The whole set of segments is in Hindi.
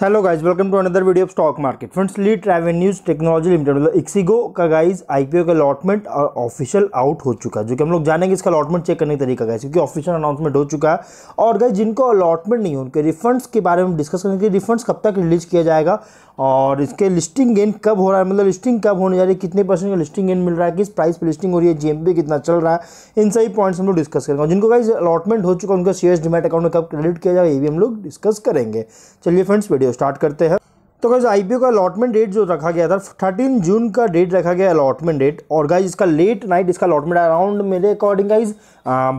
hello guys welcome to another video of stock market friends lead revenues technology limited मतलब एक्सीगो का गाइस आईपीओ का अलॉटमेंट और ऑफिशियल आउट हो चुका है जो कि हम लोग जानेंगे इसका अलॉटमेंट चेक करने का तरीका गाइस क्योंकि ऑफिशियल अनाउंसमेंट हो चुका है और गाइस जिनको अलॉटमेंट नहीं है उनके रिफंड्स के बारे में डिस्कस करेंगे रिफंड्स कब तक रिलीज किया जाएगा और इसके लिस्टिंग गेन कब हो रहा है मतलब लिस्टिंग कब होने जा रही है कितने परसेंट का लिस्टिंग गेन मिल रहा है किस प्राइस पर लिस्टिंग हो रही है जीएमपी कितना चल रहा है इन सभी पॉइंट्स हम लोग डिस्कस करेंगे जिनको गाइज अलॉटमेंट हो चुका है उनका शेयर डिमेट अकाउंट में कब क्रेडिट किया जाएगा ये भी हम लोग डिस्कस करेंगे चलिए फ्रेंड्स वीडियो स्टार्ट करते हैं तो गाइज ओ का अलॉटमेंट डेट जो रखा गया था थर्टीन जून का डेट रखा गया अलॉटमेंट डेट और गाइज इसका लेट नाइट इसका अलॉटमेंट अराउंड मेरे अकॉर्डिंग गाइज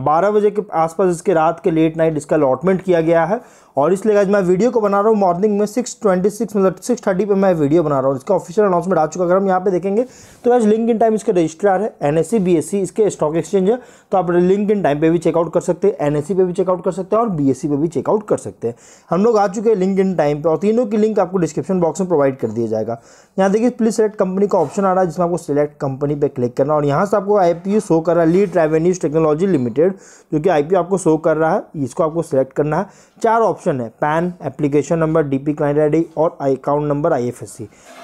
बारह बजे के आसपास इसके रात के लेट नाइट इसका अलॉटमेंट किया गया है और इसलिए गाइज मैं वीडियो को बना रहा हूँ मॉर्निंग में सिक्स ट्वेंटी सिक्स मतलब सिक्स थर्टी पर मैं वीडियो बना रहा हूँ इसका ऑफिशियल अनाउंसमेंट आ चुका अगर हम यहाँ पे देखेंगे तो गाइज लिंक इन टाइम इसके रजिस्ट्रार है एन एस e, e, इसके स्टॉक एक्सचेंज है तो आप लिंक इन टाइम पर भी चेकआउट कर सकते हैं एन e पे भी चेकआउट कर सकते हैं और बी पे भी चेकआउट कर सकते हैं हम लोग आ चुके हैं लिंक इन टाइम पर और तीनों की लिंक आपको डिस्क्रिप्शन डिस्क्रिप्शन बॉक्स में प्रोवाइड कर दिया जाएगा यहाँ देखिए प्लीज सेलेक्ट कंपनी का ऑप्शन आ रहा है जिसमें आपको सिलेक्ट कंपनी पे क्लिक करना और यहाँ से आपको आई शो कर रहा है लीड रेवेन्यूज टेक्नोलॉजी लिमिटेड जो कि आई आपको शो कर रहा है इसको आपको सिलेक्ट करना है चार ऑप्शन है PAN application number D client I और अकाउंट नंबर आई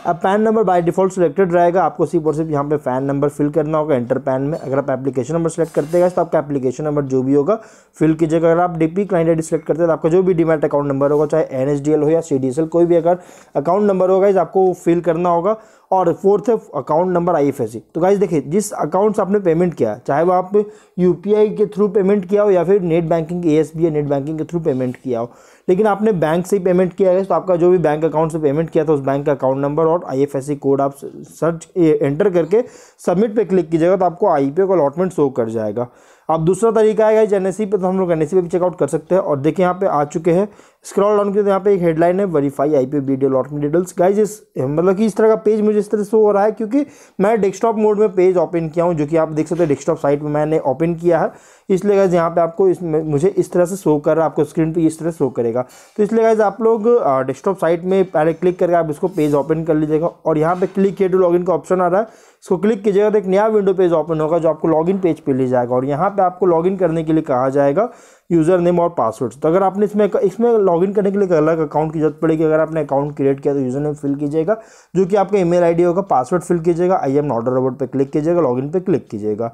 अब PAN number by default selected रहेगा आपको सिर्फ और सिर्फ यहाँ पे पैन नंबर फिल करना होगा एंटर पैन में अगर आप एप्लीकेशन नंबर सेलेक्ट करते हैं तो आपका एप्लीकेशन नंबर जो भी होगा फिल कीजिएगा अगर आप डी क्लाइंट आई सेलेक्ट करते हैं तो आपका जो भी डिमेट अकाउंट नंबर होगा चाहे एन हो या सी कोई भी अगर अकाउंट नंबर होगा इस आपको फिल करना होगा और फोर्थ है अकाउंट नंबर आई तो गाइज देखिए जिस अकाउंट से आपने पेमेंट किया चाहे वो आप यू के थ्रू पेमेंट किया हो या फिर नेट बैंकिंग ए या नेट बैंकिंग के थ्रू पेमेंट किया हो लेकिन आपने बैंक से ही पेमेंट किया है तो आपका जो भी बैंक अकाउंट से पेमेंट किया था उस बैंक का अकाउंट नंबर और आई कोड आप सर्च एंटर करके सबमिट पर क्लिक कीजिएगा तो आपको आई का अलॉटमेंट शो कर जाएगा अब दूसरा तरीका है गाइज एन e पे तो हम लोग एन e पे भी चेकआउट कर सकते हैं और देखिए यहाँ पे आ चुके हैं स्क्रॉल डाउन की तो यहाँ पे एक हेडलाइन है verify I P video allotment details guys इस मतलब कि इस तरह का पेज मुझे इस तरह से हो रहा है क्योंकि मैं डेस्कटॉप मोड में पेज ओपन किया हूँ जो कि आप देख सकते हैं डेस्कटॉप साइट में मैंने ओपन किया है इसलिए गाइज यहाँ पे आपको इस मुझे इस तरह से शो कर रहा है आपको स्क्रीन पर इस तरह शो करेगा तो इसलिए गाइज आप लोग डेस्कटॉप साइट में पहले क्लिक करके आप इसको पेज ओपन कर लीजिएगा और यहाँ पर क्लिक किए टू तो लॉगिन का ऑप्शन आ रहा है इसको क्लिक कीजिएगा तो एक नया विंडो पेज ओपन होगा जो आपको लॉगिन पेज पे ले जाएगा और यहाँ पे आपको लॉगिन करने के लिए कहा जाएगा यूज़र नेम और पासवर्ड तो अगर आपने इसमें इसमें लॉगिन करने के लिए अलग अकाउंट की जरूरत पड़ेगी अगर आपने अकाउंट क्रिएट किया तो यूजर नेम फिल कीजिएगा जो कि आपका ईमेल आईडी होगा पासवर्ड फिल कीजिएगा आई एम नॉट रोबोट पर क्लिक कीजिएगा लॉगिन पर क्लिक कीजिएगा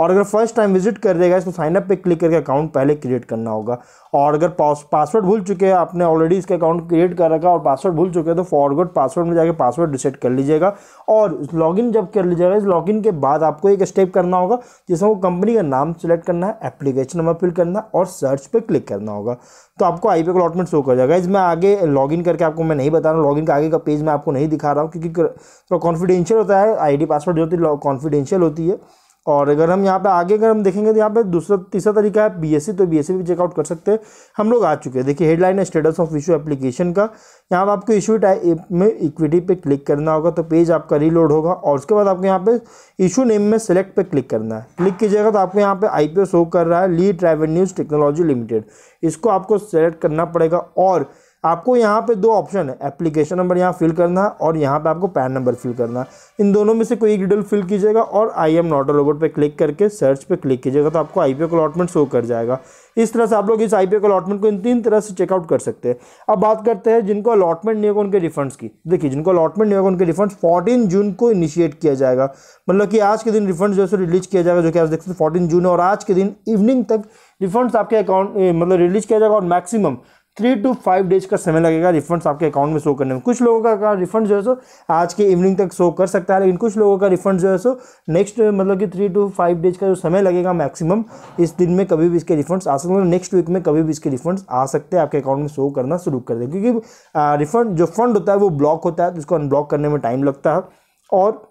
और अगर फर्स्ट टाइम विजिट कर देगा इसको साइनअप पे क्लिक करके अकाउंट पहले क्रिएट करना होगा और अगर पासवर्ड भूल चुके हैं आपने ऑलरेडी इसका अकाउंट क्रिएट कर रखा और पासवर्ड भूल चुके हैं तो फॉरवर्ड पासवर्ड में जाकर पासवर्ड रिसेट कर लीजिएगा और लॉगिन जब कर लीजिएगा इस लॉगिन के बाद आपको एक स्टेप करना होगा जिसमें वो कंपनी का नाम सेलेक्ट करना है एप्लीकेशन नंबर फिल करना और सर्च पर क्लिक करना होगा तो आपको आई पी अलॉटमेंट शो कर जाएगा इसमें आगे लॉगिन करके आपको मैं नहीं बता रहा हूँ लॉगिन का आगे का पेज मैं आपको नहीं दिखा रहा हूँ क्योंकि थोड़ा कॉन्फिडेंशियल होता है आई पासवर्ड जो होती है कॉन्फिडेंशियल होती है और अगर हम यहाँ पे आगे अगर हम देखेंगे तो यहाँ पे दूसरा तीसरा तरीका है बीएससी तो बीएससी भी चेकआउट कर सकते हैं हम लोग आ चुके हैं देखिए हेडलाइन है स्टेटस ऑफ इशू एप्लीकेशन का यहाँ पर आपको इशू टाइप में इक्विटी पे क्लिक करना होगा तो पेज आपका रीलोड होगा और उसके बाद आपको यहाँ पे इशू नेम में सेलेक्ट पे क्लिक करना है क्लिक कीजिएगा तो आपको यहाँ पे आई शो कर रहा है लीड रेवेन्यूज टेक्नोलॉजी लिमिटेड इसको आपको सेलेक्ट करना पड़ेगा और आपको यहाँ पे दो ऑप्शन है एप्लीकेशन नंबर यहाँ फिल करना है और यहाँ पे आपको पैन नंबर फिल करना है इन दोनों में से कोई एक डिटेल फिल कीजिएगा और आई एम नॉट अ पर पे क्लिक करके सर्च पे क्लिक कीजिएगा तो आपको आई पी अलॉटमेंट शो कर जाएगा इस तरह से आप लोग इस आई पी अलॉटमेंट को इन तीन तरह से चेकआउट कर सकते हैं अब बात करते हैं जिनको अलॉटमेंट नहीं होगा उनके रिफंड्स की देखिए जिनको अलॉटमेंट नहीं होगा उनके रिफंड फोर्टीन जून को इनिशिएट किया जाएगा मतलब कि आज के दिन रिफंड जो है रिलीज किया जाएगा जो कि आप देख सकते हैं फोर्टीन जून और आज के दिन इवनिंग तक रिफंड्स आपके अकाउंट मतलब रिलीज किया जाएगा और maximum three to five days का समय लगेगा रिफंड्स आपके अकाउंट में शो करने में कुछ लोगों का रिफंड जो है सो आज के इवनिंग तक शो कर सकता है लेकिन कुछ लोगों का रिफंड जो है सो नेक्स्ट मतलब कि थ्री टू फाइव डेज का जो समय लगेगा मैक्सिमम इस दिन में कभी भी इसके रिफंड्स आ सकते हैं नेक्स्ट मतलब वीक में कभी भी इसके रिफंड्स आ सकते हैं आपके अकाउंट में शो करना शुरू कर दें क्योंकि रिफंड जो फंड होता है वो ब्लॉक होता है तो इसको अनब्लॉक करने में टाइम लगता है और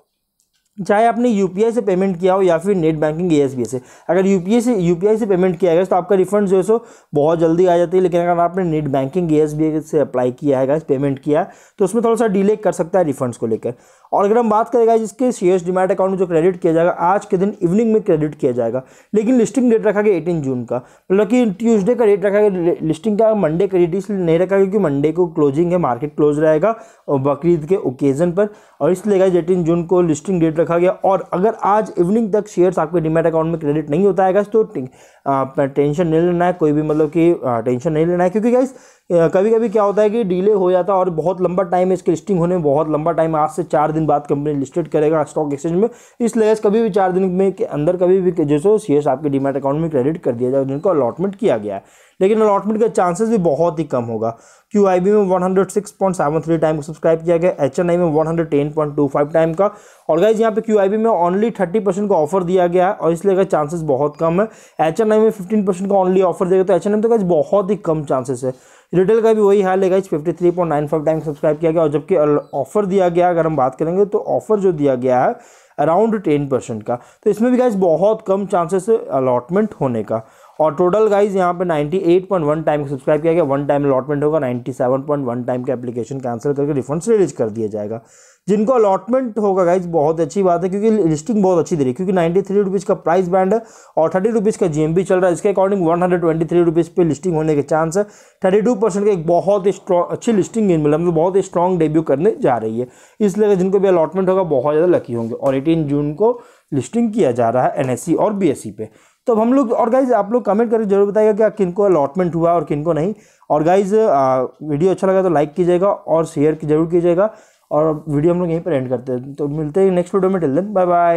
चाहे आपने यू से पेमेंट किया हो या फिर नेट बैंकिंग ए से अगर यू से यू से पेमेंट किया गया तो आपका रिफंड जो है सो बहुत जल्दी आ जाती है लेकिन अगर आपने नेट बैंकिंग ए से अप्लाई किया है पेमेंट किया तो उसमें थोड़ा सा डिले कर सकता है रिफंड्स को लेकर और अगर हम बात करेगा जिसके शेयर्स डिमार्ट अकाउंट में जो क्रेडिट किया जाएगा आज के दिन इवनिंग में क्रेडिट किया जाएगा लेकिन लिस्टिंग डेट रखा गया एटीन जून का मतलब कि ट्यूजडे का डेट रखा गया लिस्टिंग का मंडे का डेट इसलिए नहीं रखा क्योंकि मंडे को क्लोजिंग है मार्केट क्लोज रहेगा और बकरीद के ओकेजन पर और इसलिए एटीन जून को लिस्टिंग डेट रखा गया और अगर आज इवनिंग तक शेयर्स आपके डिमेट अकाउंट में क्रेडिट नहीं होता है गाइस तो टेंशन नहीं लेना है कोई भी मतलब कि टेंशन नहीं लेना है क्योंकि गाइस कभी कभी क्या होता है कि डिले हो जाता है और बहुत लंबा टाइम इसकी लिस्टिंग होने में बहुत लंबा टाइम आज से चार दिन बाद कंपनी लिस्टेड करेगा स्टॉक एक्सचेंज में इसलिए कभी भी चार दिन में के अंदर कभी भी जैसे शेयर्स आपके डिमेट अकाउंट में क्रेडिट कर दिया जाए जिनको अलॉटमेंट किया गया है लेकिन अलॉटमेंट का चांसेस भी बहुत ही कम होगा क्यू आई बी में थ्री टाइम को सब्सक्राइब किया गया एच एन आई में फाइव टाइम का और गाइज यहाँ पे क्यू आई बी में ओनली 30 परसेंट का ऑफर दिया गया है और इसलिए अगर चांसेस बहुत कम है एच एन आई में 15 परसेंट का ओनली ऑफर दिया गया तो एच एन आई तो गाइज बहुत ही कम चांसेस है रिटेल का भी वही हाल है गाइज 53.95 टाइम सब्सक्राइब किया गया और जबकि ऑफर दिया गया अगर हम बात करेंगे तो ऑफर जो दिया गया है अराउंड टेन परसेंट का तो इसमें भी गाइज बहुत कम चांसेस है अलॉटमेंट होने का और टोटल गाइज यहाँ पे 98.1 टाइम को सब्सक्राइब किया गया वन टाइम अलॉटमेंट होगा 97.1 टाइम के एप्लीकेशन कैंसिल करके रिफंड रिलीज कर दिया जाएगा जिनको अलॉटमेंट होगा गाइज बहुत अच्छी बात है क्योंकि लिस्टिंग बहुत अच्छी दे रही है क्योंकि नाइन्टी थ्री का प्राइस बैंड है और थर्टी रुपीज़ का जीएमबी चल रहा है इसके according one hundred twenty three rupees पे लिस्टिंग होने के चांस है थर्टी टू परसेंट का एक बहुत ही अच्छी लिस्टिंग इन है बहुत ही स्ट्रॉन्ग डेब्यू करने जा रही है इसलिए जिनको भी अलॉटमेंट होगा बहुत ज़्यादा लकी होंगे और एटीन जून को लिस्टिंग किया जा रहा है एन e और बी e पे तो हम लोग और गाइज आप लोग कमेंट करके जरूर बताइएगा कि किनको अलॉटमेंट हुआ और किनको नहीं और गाइज वीडियो अच्छा लगा तो लाइक कीजिएगा और शेयर की जरूर कीजिएगा और वीडियो हम लोग यहीं पर एंड करते हैं तो मिलते हैं नेक्स्ट वीडियो में टिल देन बाय बाय